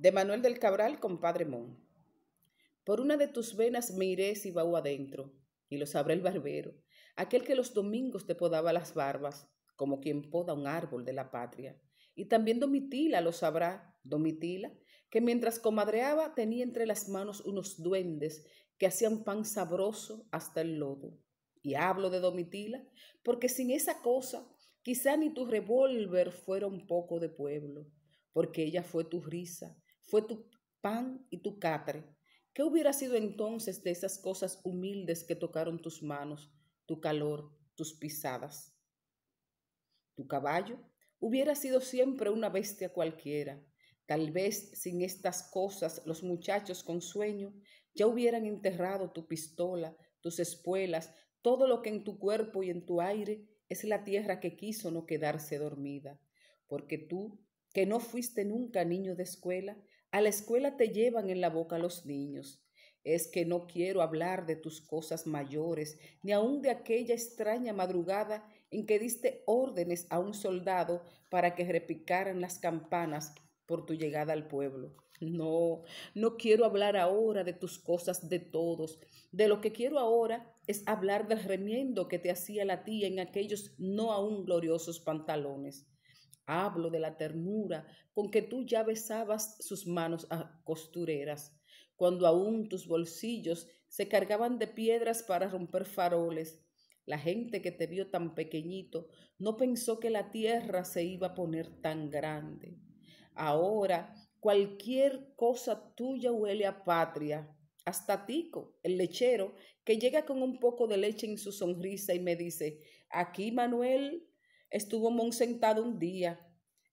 de Manuel del Cabral con Padre Mon. Por una de tus venas me iré si va adentro, y lo sabrá el barbero, aquel que los domingos te podaba las barbas, como quien poda un árbol de la patria. Y también Domitila lo sabrá, Domitila, que mientras comadreaba tenía entre las manos unos duendes que hacían pan sabroso hasta el lodo. Y hablo de Domitila, porque sin esa cosa quizá ni tu revólver fuera un poco de pueblo, porque ella fue tu risa, fue tu pan y tu catre. ¿Qué hubiera sido entonces de esas cosas humildes que tocaron tus manos, tu calor, tus pisadas? Tu caballo hubiera sido siempre una bestia cualquiera. Tal vez sin estas cosas los muchachos con sueño ya hubieran enterrado tu pistola, tus espuelas, todo lo que en tu cuerpo y en tu aire es la tierra que quiso no quedarse dormida. Porque tú, que no fuiste nunca niño de escuela, a la escuela te llevan en la boca los niños. Es que no quiero hablar de tus cosas mayores, ni aun de aquella extraña madrugada en que diste órdenes a un soldado para que repicaran las campanas por tu llegada al pueblo. No, no quiero hablar ahora de tus cosas de todos. De lo que quiero ahora es hablar del remiendo que te hacía la tía en aquellos no aún gloriosos pantalones. Hablo de la ternura con que tú ya besabas sus manos a costureras, cuando aún tus bolsillos se cargaban de piedras para romper faroles. La gente que te vio tan pequeñito no pensó que la tierra se iba a poner tan grande. Ahora cualquier cosa tuya huele a patria. Hasta Tico, el lechero, que llega con un poco de leche en su sonrisa y me dice, aquí Manuel estuvo Mon sentado un día,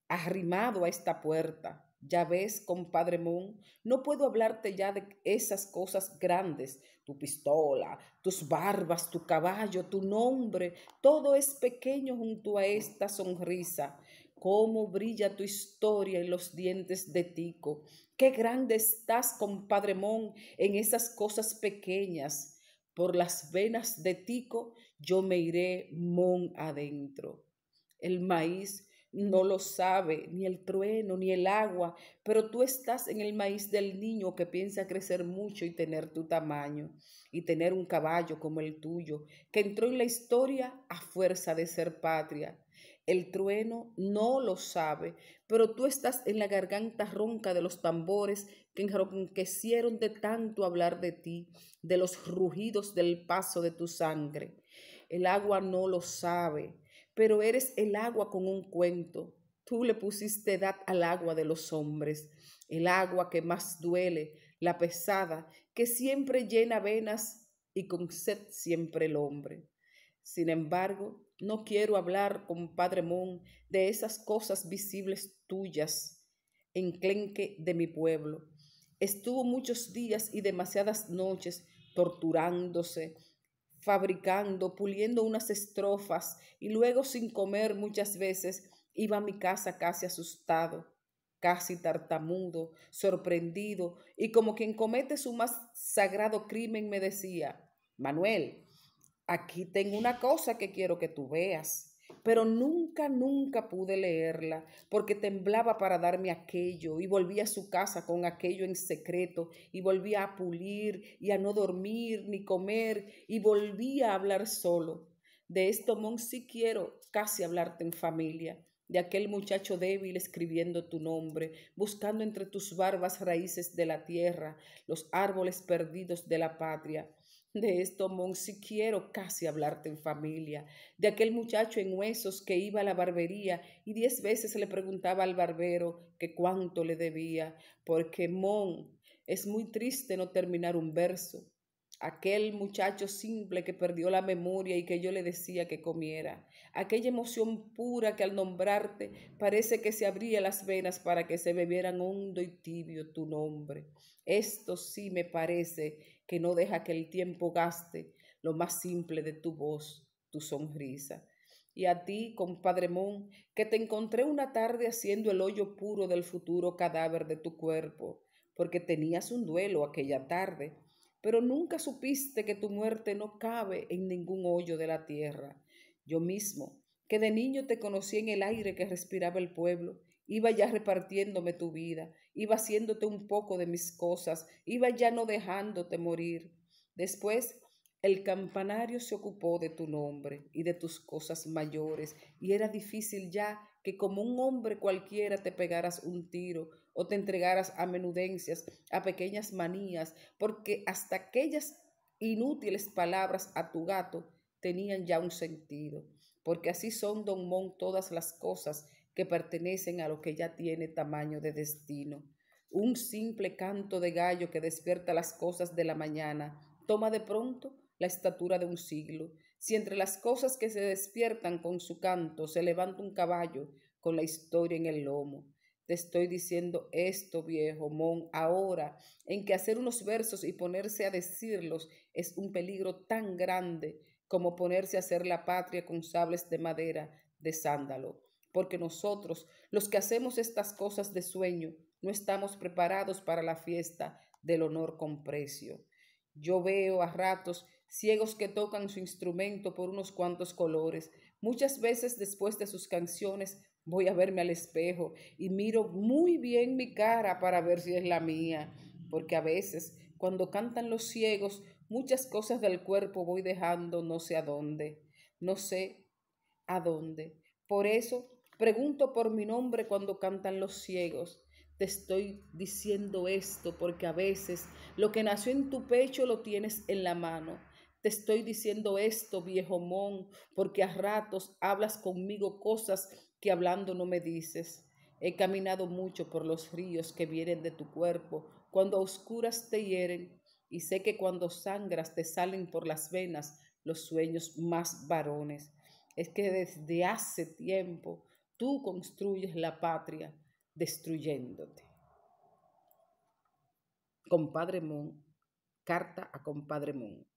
arrimado a esta puerta. Ya ves, compadre Mon, no puedo hablarte ya de esas cosas grandes, tu pistola, tus barbas, tu caballo, tu nombre, todo es pequeño junto a esta sonrisa. Cómo brilla tu historia en los dientes de Tico. Qué grande estás, compadre Mon, en esas cosas pequeñas. Por las venas de Tico yo me iré Mon adentro el maíz no lo sabe, ni el trueno, ni el agua, pero tú estás en el maíz del niño que piensa crecer mucho y tener tu tamaño, y tener un caballo como el tuyo, que entró en la historia a fuerza de ser patria. El trueno no lo sabe, pero tú estás en la garganta ronca de los tambores que enronquecieron de tanto hablar de ti, de los rugidos del paso de tu sangre. El agua no lo sabe, pero eres el agua con un cuento. Tú le pusiste edad al agua de los hombres, el agua que más duele, la pesada, que siempre llena venas y con sed siempre el hombre. Sin embargo, no quiero hablar con Padre Mon de esas cosas visibles tuyas, enclenque de mi pueblo. Estuvo muchos días y demasiadas noches torturándose, fabricando, puliendo unas estrofas y luego sin comer muchas veces iba a mi casa casi asustado, casi tartamudo, sorprendido y como quien comete su más sagrado crimen me decía, Manuel, aquí tengo una cosa que quiero que tú veas pero nunca, nunca pude leerla porque temblaba para darme aquello y volvía a su casa con aquello en secreto y volvía a pulir y a no dormir ni comer y volvía a hablar solo. De esto, Mon, sí quiero casi hablarte en familia, de aquel muchacho débil escribiendo tu nombre, buscando entre tus barbas raíces de la tierra, los árboles perdidos de la patria de esto, Mon, si quiero casi hablarte en familia, de aquel muchacho en huesos que iba a la barbería y diez veces le preguntaba al barbero que cuánto le debía, porque Mon, es muy triste no terminar un verso. Aquel muchacho simple que perdió la memoria y que yo le decía que comiera. Aquella emoción pura que al nombrarte parece que se abría las venas para que se bebieran hondo y tibio tu nombre. Esto sí me parece que no deja que el tiempo gaste lo más simple de tu voz, tu sonrisa. Y a ti, compadre que te encontré una tarde haciendo el hoyo puro del futuro cadáver de tu cuerpo, porque tenías un duelo aquella tarde, pero nunca supiste que tu muerte no cabe en ningún hoyo de la tierra. Yo mismo, que de niño te conocí en el aire que respiraba el pueblo Iba ya repartiéndome tu vida, iba haciéndote un poco de mis cosas, iba ya no dejándote morir. Después el campanario se ocupó de tu nombre y de tus cosas mayores, y era difícil ya que como un hombre cualquiera te pegaras un tiro o te entregaras a menudencias, a pequeñas manías, porque hasta aquellas inútiles palabras a tu gato tenían ya un sentido, porque así son, don Mon, todas las cosas, que pertenecen a lo que ya tiene tamaño de destino. Un simple canto de gallo que despierta las cosas de la mañana toma de pronto la estatura de un siglo. Si entre las cosas que se despiertan con su canto se levanta un caballo con la historia en el lomo. Te estoy diciendo esto, viejo Mon, ahora en que hacer unos versos y ponerse a decirlos es un peligro tan grande como ponerse a hacer la patria con sables de madera de sándalo porque nosotros, los que hacemos estas cosas de sueño, no estamos preparados para la fiesta del honor con precio. Yo veo a ratos ciegos que tocan su instrumento por unos cuantos colores. Muchas veces después de sus canciones voy a verme al espejo y miro muy bien mi cara para ver si es la mía, porque a veces cuando cantan los ciegos, muchas cosas del cuerpo voy dejando no sé a dónde, no sé a dónde. Por eso Pregunto por mi nombre cuando cantan los ciegos. Te estoy diciendo esto porque a veces lo que nació en tu pecho lo tienes en la mano. Te estoy diciendo esto, viejo mon, porque a ratos hablas conmigo cosas que hablando no me dices. He caminado mucho por los ríos que vienen de tu cuerpo, cuando oscuras te hieren, y sé que cuando sangras te salen por las venas los sueños más varones. Es que desde hace tiempo tú construyes la patria destruyéndote. Compadre Moon, carta a compadre Moon.